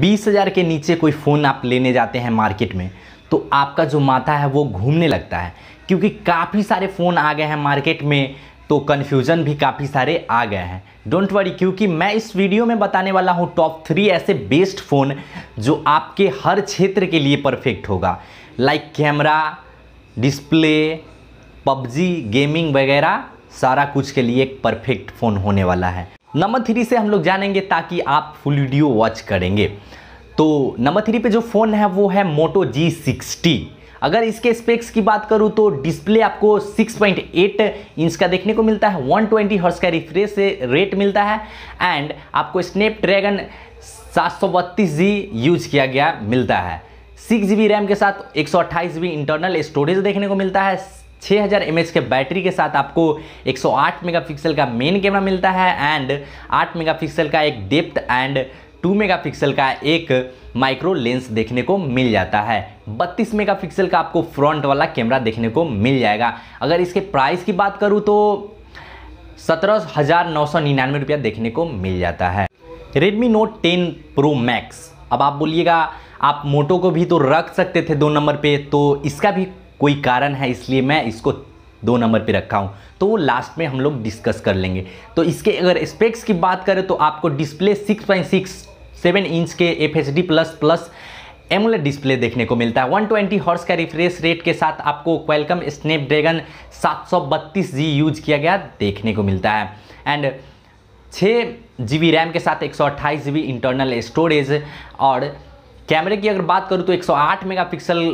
बीस हज़ार के नीचे कोई फ़ोन आप लेने जाते हैं मार्केट में तो आपका जो माथा है वो घूमने लगता है क्योंकि काफ़ी सारे फ़ोन आ गए हैं मार्केट में तो कन्फ्यूज़न भी काफ़ी सारे आ गए हैं डोंट वरी क्योंकि मैं इस वीडियो में बताने वाला हूँ टॉप थ्री ऐसे बेस्ट फ़ोन जो आपके हर क्षेत्र के लिए परफेक्ट होगा like camera display PUBG gaming वगैरह सारा कुछ के लिए एक परफेक्ट फ़ोन होने वाला है नंबर थ्री से हम लोग जानेंगे ताकि आप फुल वीडियो वॉच करेंगे तो नंबर थ्री पे जो फ़ोन है वो है मोटो जी सिक्सटी अगर इसके स्पेक्स की बात करूं तो डिस्प्ले आपको 6.8 इंच का देखने को मिलता है 120 ट्वेंटी हर्स का रिफ्रेश रेट मिलता है एंड आपको स्नैपड्रैगन सात सौ यूज किया गया मिलता है सिक्स जी रैम के साथ एक सौ इंटरनल स्टोरेज देखने को मिलता है छः हज़ार के बैटरी के साथ आपको 108 मेगापिक्सल का मेन कैमरा मिलता है एंड 8 मेगापिक्सल का एक डेप्थ एंड 2 मेगापिक्सल का एक माइक्रो लेंस देखने को मिल जाता है 32 मेगापिक्सल का आपको फ्रंट वाला कैमरा देखने को मिल जाएगा अगर इसके प्राइस की बात करूँ तो सत्रह हज़ार नौ सौ निन्यानवे रुपया देखने को मिल जाता है रेडमी नोट 10 प्रो मैक्स अब आप बोलिएगा आप मोटो को भी तो रख सकते थे दो नंबर पे तो इसका भी कोई कारण है इसलिए मैं इसको दो नंबर पे रखा हूँ तो वो लास्ट में हम लोग डिस्कस कर लेंगे तो इसके अगर स्पेक्स की बात करें तो आपको डिस्प्ले 6.6 पॉइंट इंच के F H D plus plus AMOLED display देखने को मिलता है 120 ट्वेंटी हॉर्स का रिफ्रेश रेट के साथ आपको क्वेलकम स्नैपड्रैगन 732 जी यूज किया गया देखने को मिलता है एंड छः जी रैम के साथ एक सौ इंटरनल स्टोरेज और कैमरे की अगर बात करूँ तो 108 मेगापिक्सल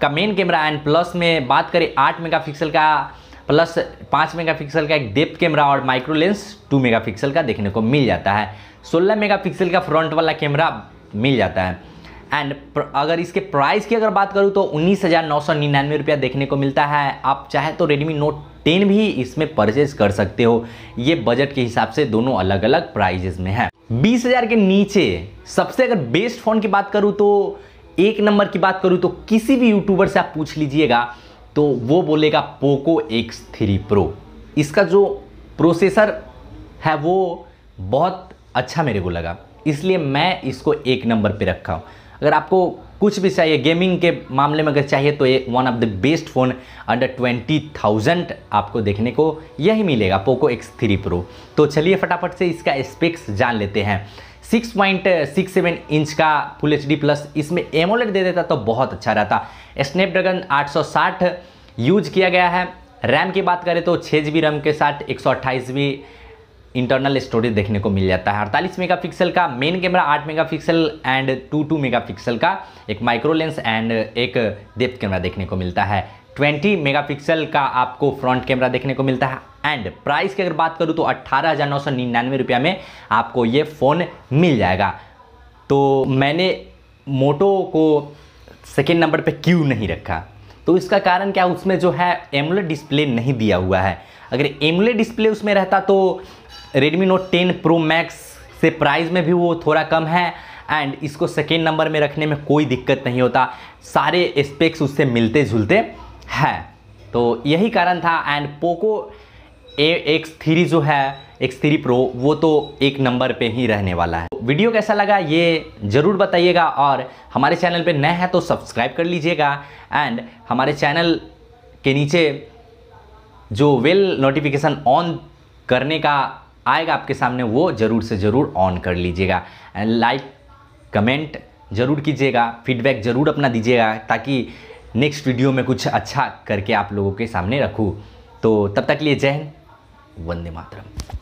का मेन कैमरा एंड प्लस में बात करें आठ मेगापिक्सल का प्लस पाँच मेगापिक्सल का एक डेप्थ कैमरा और माइक्रोलेंस टू टू मेगापिक्सल का देखने को मिल जाता है सोलह पिक्सल का फ्रंट वाला कैमरा मिल जाता है एंड अगर इसके प्राइस की अगर बात करूँ तो उन्नीस हज़ार नौ सौ निन्यानवे रुपया देखने को मिलता है आप चाहे तो रेडमी नोट टेन भी इसमें परचेज कर सकते हो ये बजट के हिसाब से दोनों अलग अलग प्राइजेज में है बीस हज़ार के नीचे सबसे अगर बेस्ट फ़ोन की बात करूँ तो एक नंबर की बात करूँ तो किसी भी यूट्यूबर से आप पूछ लीजिएगा तो वो बोलेगा पोको एक्स थ्री प्रो इसका जो प्रोसेसर है वो बहुत अच्छा मेरे को लगा इसलिए मैं इसको एक नंबर पे रखा हूँ अगर आपको कुछ भी चाहिए गेमिंग के मामले में अगर चाहिए तो ये one of the best phone under twenty thousand आपको देखने को यही मिलेगा पोको एक्स थ्री प्रो तो चलिए फटाफट से इसका स्पेक्स जान लेते हैं six point six seven inch का फुल एच डी प्लस इसमें एमोलेट दे देता तो बहुत अच्छा रहता स्नैपड्रैगन 860 यूज किया गया है रैम की बात करें तो छः जी रैम के साथ एक सौ इंटरनल स्टोरेज देखने को मिल जाता है अड़तालीस मेगापिक्सल का main camera 8 megapixel and 2 2 megapixel का एक माइक्रो लेंस एंड एक डेप्थ कैमरा देखने को मिलता है ट्वेंटी मेगापिक्सल का आपको फ्रंट कैमरा देखने को मिलता है एंड प्राइस की अगर बात करूँ तो अट्ठारह हज़ार नौ सौ निन्यानवे रुपया में आपको ये फ़ोन मिल जाएगा तो मैंने मोटो को सेकेंड नंबर पे क्यों नहीं रखा तो इसका कारण क्या उसमें जो है एमुलेट डिस्प्ले नहीं दिया हुआ है अगर एमुलेट डिस्प्ले उसमें रहता तो Redmi Note ten Pro Max से प्राइस में भी वो थोड़ा कम है एंड इसको सेकेंड नंबर में रखने में कोई दिक्कत नहीं होता सारे स्पेक्स उससे मिलते जुलते है तो यही कारण था and Poco A X three जो है एक्स थ्री प्रो वो तो एक नंबर पे ही रहने वाला है वीडियो कैसा लगा ये ज़रूर बताइएगा और हमारे चैनल पे नए हैं तो सब्सक्राइब कर लीजिएगा एंड हमारे चैनल के नीचे जो वेल नोटिफिकेशन ऑन करने का आएगा आपके सामने वो ज़रूर से ज़रूर ऑन कर लीजिएगा एंड लाइक कमेंट ज़रूर कीजिएगा फीडबैक ज़रूर अपना दीजिएगा ताकि नेक्स्ट वीडियो में कुछ अच्छा करके आप लोगों के सामने रखूँ तो तब तक लिए जय हिंद वंदे मातरम